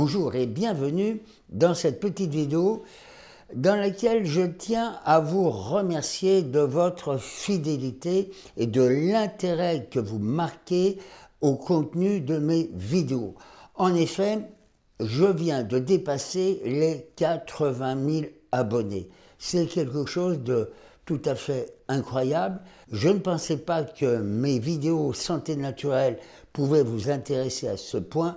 Bonjour et bienvenue dans cette petite vidéo dans laquelle je tiens à vous remercier de votre fidélité et de l'intérêt que vous marquez au contenu de mes vidéos. En effet, je viens de dépasser les 80 000 abonnés. C'est quelque chose de tout à fait incroyable. Je ne pensais pas que mes vidéos santé naturelle pouvaient vous intéresser à ce point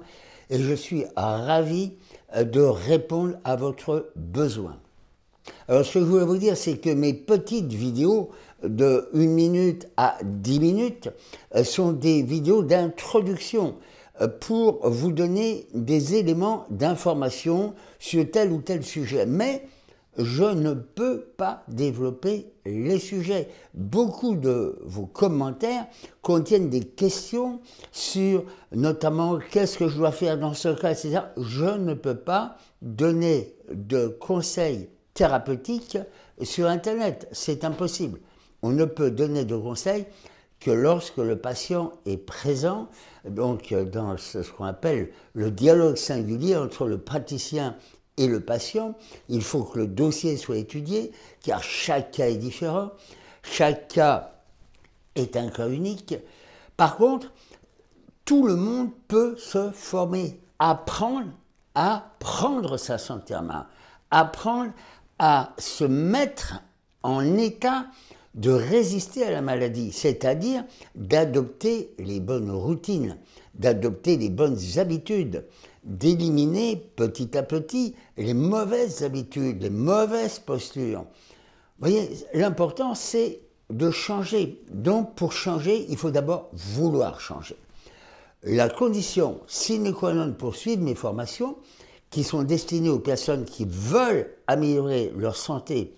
et je suis euh, ravi euh, de répondre à votre besoin. Alors ce que je voulais vous dire, c'est que mes petites vidéos de 1 minute à 10 minutes euh, sont des vidéos d'introduction pour vous donner des éléments d'information sur tel ou tel sujet. Mais je ne peux pas développer les sujets. Beaucoup de vos commentaires contiennent des questions sur notamment qu'est-ce que je dois faire dans ce cas, etc. Je ne peux pas donner de conseils thérapeutiques sur Internet. C'est impossible. On ne peut donner de conseils que lorsque le patient est présent, donc dans ce qu'on appelle le dialogue singulier entre le praticien et le patient, il faut que le dossier soit étudié, car chaque cas est différent, chaque cas est un cas unique. Par contre, tout le monde peut se former, apprendre à prendre sa santé en main, apprendre à se mettre en état de résister à la maladie, c'est-à-dire d'adopter les bonnes routines, d'adopter les bonnes habitudes, d'éliminer petit à petit les mauvaises habitudes, les mauvaises postures. Vous voyez, l'important c'est de changer. Donc pour changer, il faut d'abord vouloir changer. La condition sine qua non de poursuivre mes formations, qui sont destinées aux personnes qui veulent améliorer leur santé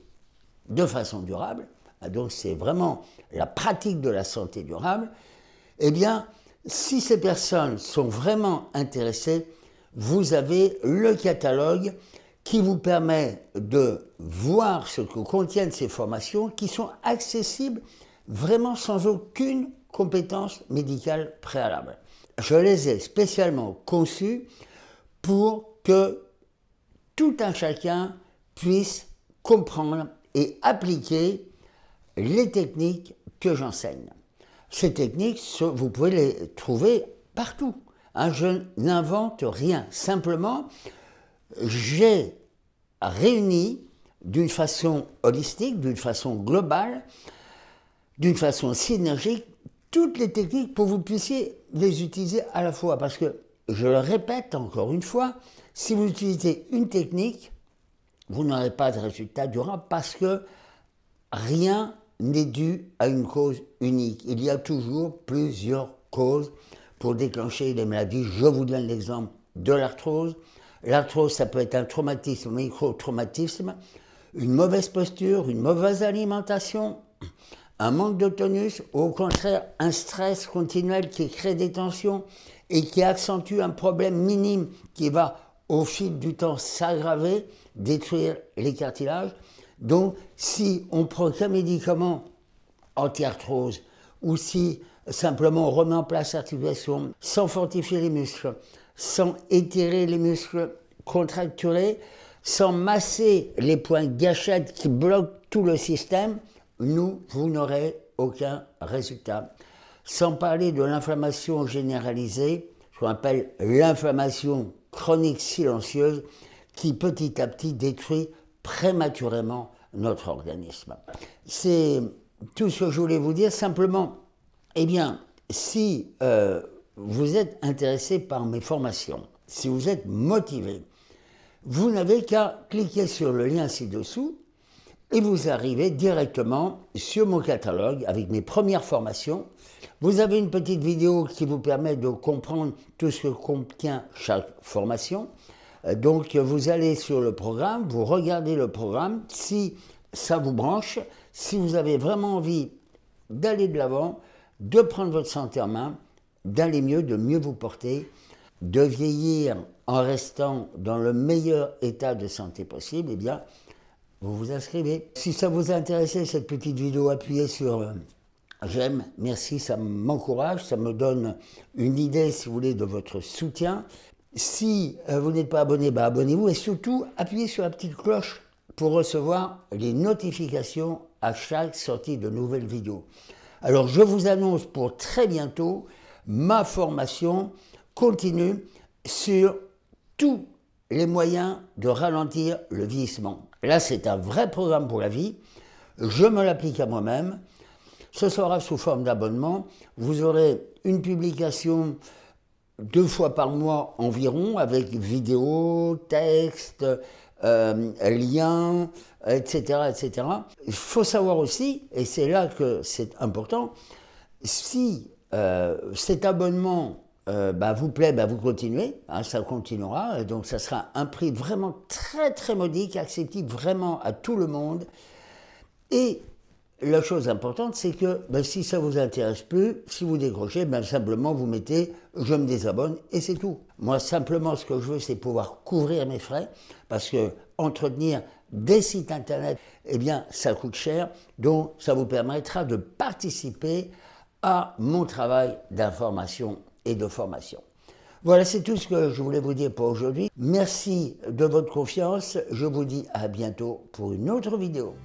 de façon durable, ah, donc c'est vraiment la pratique de la santé durable, eh bien, si ces personnes sont vraiment intéressées, vous avez le catalogue qui vous permet de voir ce que contiennent ces formations qui sont accessibles vraiment sans aucune compétence médicale préalable. Je les ai spécialement conçues pour que tout un chacun puisse comprendre et appliquer les techniques que j'enseigne. Ces techniques, vous pouvez les trouver partout. Hein, je n'invente rien. Simplement, j'ai réuni d'une façon holistique, d'une façon globale, d'une façon synergique, toutes les techniques pour que vous puissiez les utiliser à la fois. Parce que, je le répète encore une fois, si vous utilisez une technique, vous n'aurez pas de résultat durable parce que rien n'est due à une cause unique. Il y a toujours plusieurs causes pour déclencher les maladies. Je vous donne l'exemple de l'arthrose. L'arthrose, ça peut être un traumatisme, un micro-traumatisme, une mauvaise posture, une mauvaise alimentation, un manque de tonus, ou au contraire un stress continuel qui crée des tensions et qui accentue un problème minime qui va au fil du temps s'aggraver, détruire les cartilages. Donc, si on prend qu'un médicament anti-arthrose, ou si simplement on remet en place l'articulation sans fortifier les muscles, sans étirer les muscles contracturés, sans masser les points gâchettes qui bloquent tout le système, nous, vous n'aurez aucun résultat. Sans parler de l'inflammation généralisée, ce qu'on appelle l'inflammation chronique silencieuse, qui petit à petit détruit prématurément notre organisme. C'est tout ce que je voulais vous dire. Simplement, eh bien, si euh, vous êtes intéressé par mes formations, si vous êtes motivé, vous n'avez qu'à cliquer sur le lien ci-dessous et vous arrivez directement sur mon catalogue avec mes premières formations. Vous avez une petite vidéo qui vous permet de comprendre tout ce que contient chaque formation. Euh, donc vous allez sur le programme, vous regardez le programme, si ça vous branche, si vous avez vraiment envie d'aller de l'avant, de prendre votre santé en main, d'aller mieux, de mieux vous porter, de vieillir en restant dans le meilleur état de santé possible, eh bien, vous vous inscrivez. Si ça vous a intéressé, cette petite vidéo, appuyez sur euh, j'aime, merci, ça m'encourage, ça me donne une idée, si vous voulez, de votre soutien. Si euh, vous n'êtes pas abonné, bah, abonnez-vous et surtout appuyez sur la petite cloche pour recevoir les notifications à chaque sortie de nouvelles vidéos. Alors je vous annonce pour très bientôt ma formation continue sur tous les moyens de ralentir le vieillissement. Là, c'est un vrai programme pour la vie. Je me l'applique à moi-même. Ce sera sous forme d'abonnement. Vous aurez une publication deux fois par mois environ, avec vidéo, texte, euh, liens, etc., etc. Il faut savoir aussi, et c'est là que c'est important, si euh, cet abonnement euh, bah, vous plaît, bah, vous continuez, hein, ça continuera, donc ça sera un prix vraiment très très modique, acceptable vraiment à tout le monde. Et la chose importante, c'est que ben, si ça vous intéresse plus, si vous décrochez, ben, simplement vous mettez je me désabonne et c'est tout. Moi, simplement, ce que je veux, c'est pouvoir couvrir mes frais parce que entretenir des sites internet, eh bien, ça coûte cher. Donc, ça vous permettra de participer à mon travail d'information et de formation. Voilà, c'est tout ce que je voulais vous dire pour aujourd'hui. Merci de votre confiance. Je vous dis à bientôt pour une autre vidéo.